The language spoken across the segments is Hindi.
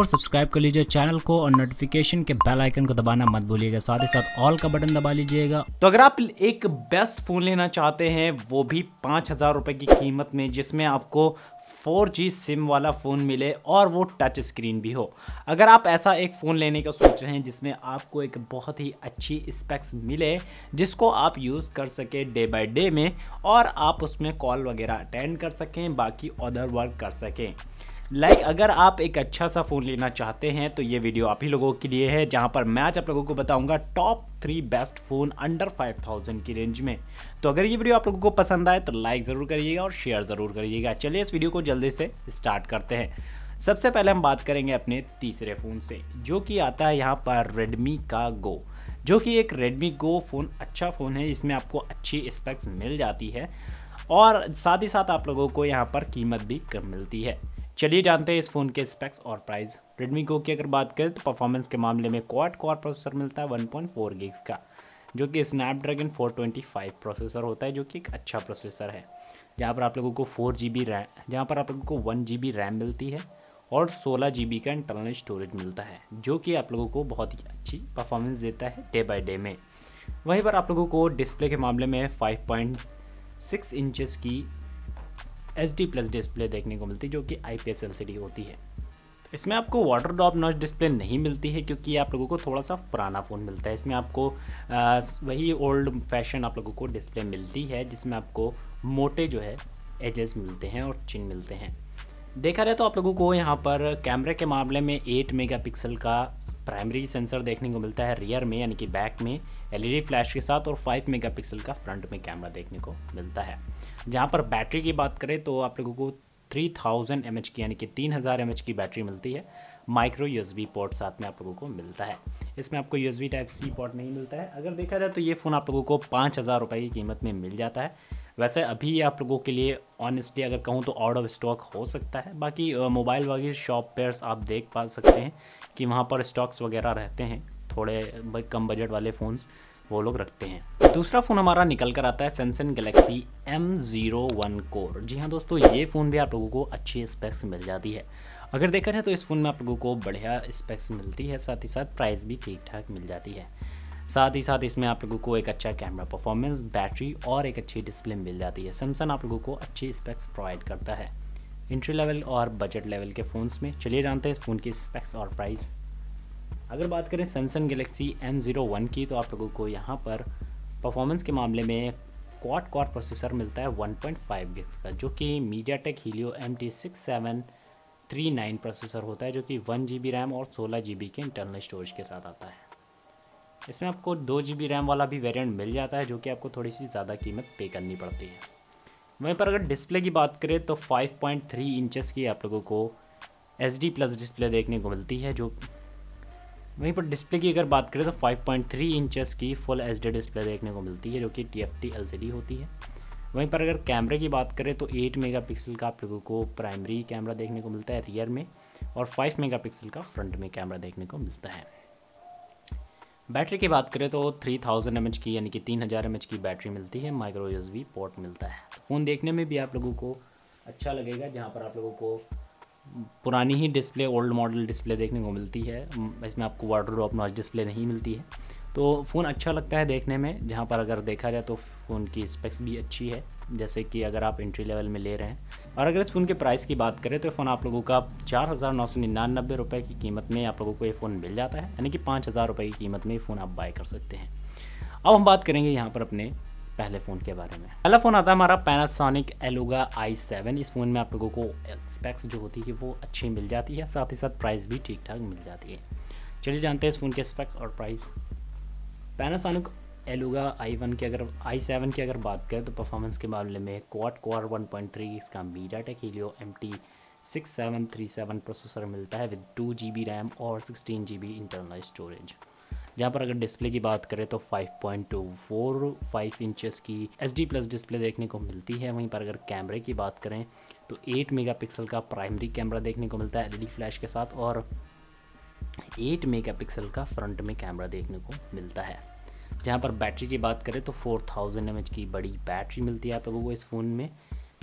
और सब्सक्राइब कर लीजिए चैनल को और नोटिफिकेशन के बेल आइकन को दबाना मत भूलिएगा साथ ही साथ ऑल का बटन दबा लीजिएगा तो अगर आप एक बेस्ट फ़ोन लेना चाहते हैं वो भी पाँच हज़ार रुपये की कीमत में जिसमें आपको 4G सिम वाला फ़ोन मिले और वो टच स्क्रीन भी हो अगर आप ऐसा एक फ़ोन लेने का सोच रहे हैं जिसमें आपको एक बहुत ही अच्छी स्पेक्स मिले जिसको आप यूज़ कर सके डे बाय डे में और आप उसमें कॉल वगैरह अटेंड कर सकें बाकी अदर वर्क कर सकें लाइक like, अगर आप एक अच्छा सा फ़ोन लेना चाहते हैं तो ये वीडियो आप ही लोगों के लिए है जहाँ पर मैं आज आप लोगों को बताऊँगा top three best phone under 5000 की रेंज में तो अगर ये वीडियो आप लोगों को पसंद आए तो लाइक ज़रूर करिएगा और शेयर ज़रूर करिएगा चलिए इस वीडियो को जल्दी से स्टार्ट करते हैं सबसे पहले हम बात करेंगे अपने तीसरे फ़ोन से जो कि आता है यहाँ पर रेडमी का गो जो कि एक रेडमी गो फ़ोन अच्छा फ़ोन है इसमें आपको अच्छी स्पेक्स मिल जाती है और साथ ही साथ आप लोगों को यहाँ पर कीमत भी कम मिलती है चलिए जानते हैं इस फ़ोन के स्पेक्स और प्राइस रेडमी गो की अगर बात करें तो परफॉर्मेंस के मामले में क्वाड कॉर प्रोसेसर मिलता है 1.4 पॉइंट का जो कि स्नैपड्रैगन 425 प्रोसेसर होता है जो कि एक अच्छा प्रोसेसर है जहाँ पर आप लोगों को फोर जी बी रैम जहाँ पर आप लोगों को वन जी बी रैम मिलती है और सोलह जी बी का इंटरनल स्टोरेज मिलता है जो कि आप लोगों को बहुत ही अच्छी परफॉर्मेंस देता है डे बाई डे में वहीं पर आप लोगों को डिस्प्ले के मामले में फाइव पॉइंट सिक्स इंचज़ की एच डी प्लस डिस्प्ले देखने को मिलती है जो कि I P S L C D होती है इसमें आपको वाटर ड्रॉप नॉच डिस्प्ले नहीं मिलती है क्योंकि आप लोगों को थोड़ा सा पुराना फ़ोन मिलता है इसमें आपको आ, वही ओल्ड फैशन आप लोगों को डिस्प्ले मिलती है जिसमें आपको मोटे जो है एजेस मिलते हैं और चिन मिलते हैं देखा जाए तो आप लोगों को यहाँ पर कैमरे के मामले में 8 मेगापिक्सल का प्राइमरी सेंसर देखने को मिलता है रियर में यानी कि बैक में एलईडी फ्लैश के साथ और 5 मेगापिक्सल का फ्रंट में कैमरा देखने को मिलता है जहाँ पर बैटरी की बात करें तो आप लोगों को 3000 एम की यानी कि 3000 हज़ार की बैटरी मिलती है माइक्रो यू पोर्ट साथ में आप लोगों को मिलता है इसमें आपको यूएसबी टाइप सी पोर्ट नहीं मिलता है अगर देखा जाए तो ये फ़ोन आप लोगों को पाँच हज़ार की कीमत में मिल जाता है वैसे अभी आप लोगों के लिए ऑनेस्टली अगर कहूँ तो आउट ऑफ स्टॉक हो सकता है बाकी मोबाइल वगैरह शॉप पेयर्स आप देख पा सकते हैं कि वहाँ पर स्टॉक्स वगैरह रहते हैं थोड़े कम बजट वाले फ़ोन्स वो लोग रखते हैं दूसरा फ़ोन हमारा निकल कर आता है Samsung Galaxy M zero one core जी हाँ दोस्तों ये फ़ोन भी आप लोगों को अच्छी स्पेक्स मिल जाती है अगर देखा जाए तो इस फ़ोन में आप लोगों को बढ़िया स्पेक्स मिलती है साथ ही साथ प्राइस भी ठीक ठाक मिल जाती है साथ ही साथ इसमें आप लोगों को एक अच्छा कैमरा परफॉर्मेंस बैटरी और एक अच्छी डिस्प्ले मिल जाती है सैमसंग आप लोगों को अच्छी स्पेक्स प्रोवाइड करता है इंट्री लेवल और बजट लेवल के फ़ोन्स में चलिए जानते हैं इस फ़ोन की स्पेक्स और प्राइस अगर बात करें Samsung Galaxy M zero one की तो आप लोगों को यहाँ पर परफॉर्मेंस के मामले में क्वाड कॉर प्रोसेसर मिलता है 1.5 पॉइंट का जो कि MediaTek Helio M T six seven three nine processor होता है जो कि वन जी बी रैम और सोलह जी बी के इंटरनल स्टोरेज के साथ आता है इसमें आपको दो जी रैम वाला भी वेरिएंट मिल जाता है जो कि आपको थोड़ी सी ज़्यादा कीमत पे करनी पड़ती है वहीं पर अगर डिस्प्ले की बात करें तो 5.3 पॉइंट इंचेस की आप लोगों को एच डी प्लस डिस्प्ले देखने को मिलती है जो वहीं पर डिस्प्ले की अगर बात करें तो 5.3 पॉइंट इंचेस की फुल एच डी डिस्प्ले देखने को मिलती है जो कि T F T L C D होती है वहीं पर अगर कैमरे की बात करें तो 8 पिक्सल का आप लोगों को प्राइमरी कैमरा देखने को मिलता है रियर में और 5 पिक्सल का फ्रंट में कैमरा देखने को मिलता है बैटरी की बात करें तो 3000 थाउजेंड की यानी कि 3000 हज़ार की बैटरी मिलती है माइक्रो एस पोर्ट मिलता है तो फ़ोन देखने में भी आप लोगों को अच्छा लगेगा जहाँ पर आप लोगों को पुरानी ही डिस्प्ले ओल्ड मॉडल डिस्प्ले देखने को मिलती है इसमें आपको वाटर ड्रॉप नॉच डिस्प्ले नहीं मिलती है तो फ़ोन अच्छा लगता है देखने में जहाँ पर अगर देखा जाए तो फ़ोन की स्पेक्स भी अच्छी है जैसे कि अगर आप इंट्री लेवल में ले रहे हैं और अगर इस फ़ोन के प्राइस की बात करें तो फ़ोन आप लोगों का चार हज़ार नौ सौ निन्यानबे रुपये की कीमत में आप लोगों को ये फ़ोन मिल जाता है यानी कि पाँच हज़ार रुपये की कीमत में ये फ़ोन आप बाय कर सकते हैं अब हम बात करेंगे यहाँ पर अपने पहले फ़ोन के बारे में पहला फ़ोन आता है हमारा पैनासोनिक एलोगा आई सेवन इस फ़ोन में आप लोगों को स्पेक्स जो होती है वो अच्छी मिल जाती है साथ ही साथ प्राइस भी ठीक ठाक मिल जाती है चलिए जानते हैं इस फ़ोन के स्पेक्स और price Panasonic Eluga I one की अगर आई सेवन की अगर बात करें तो परफॉर्मेंस के मामले में क्वाड कोर 1.3 पॉइंट थ्री इसका मीडिया टेक ही M T six seven three seven processor मिलता है with two G B RAM और sixteen G B internal storage जहाँ पर अगर डिस्प्ले की बात करें तो पॉइंट फोर फाइव इंचज़ की एच डी प्लस डिस्प्ले देखने को मिलती है वहीं पर अगर कैमरे की बात करें तो 8 मेगापिक्सल का प्राइमरी कैमरा देखने को मिलता है एलईडी फ्लैश e के साथ और 8 मेगापिक्सल का फ्रंट में कैमरा देखने को मिलता है जहाँ पर बैटरी की बात करें तो 4000 थाउजेंड की बड़ी बैटरी मिलती है आप लोगों को इस फ़ोन में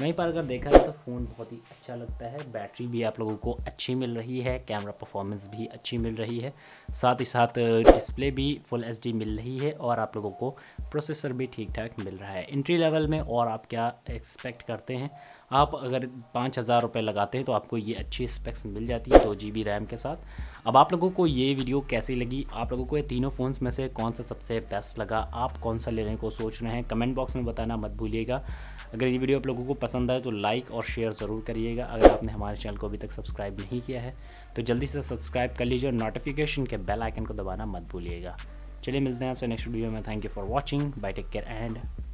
वहीं पर अगर देखा जाए तो फ़ोन बहुत ही अच्छा लगता है बैटरी भी आप लोगों को अच्छी मिल रही है कैमरा परफॉर्मेंस भी अच्छी मिल रही है साथ ही साथ डिस्प्ले भी फुल एच मिल रही है और आप लोगों को प्रोसेसर भी ठीक ठाक मिल रहा है इंट्री लेवल में और आप क्या एक्सपेक्ट करते हैं आप अगर पाँच हज़ार रुपये लगाते हैं तो आपको ये अच्छी स्पेक्स मिल जाती है दो जी बी रैम के साथ अब आप लोगों को ये वीडियो कैसी लगी आप लोगों को ये तीनों फ़ोन्स में से कौन सा सबसे बेस्ट लगा आप कौन सा लेने को सोच रहे हैं कमेंट बॉक्स में बताना मत भूलिएगा अगर ये वीडियो आप लोगों को पसंद आए तो लाइक और शेयर ज़रूर करिएगा अगर आपने हमारे चैनल को अभी तक सब्सक्राइब नहीं किया है तो जल्दी से सब्सक्राइब कर लीजिए और नोटिफिकेशन के बेल आइकन को दबाना मत भूलिएगा चलिए मिलते हैं आपसे नेक्स्ट वीडियो में thank you for watching bye take care and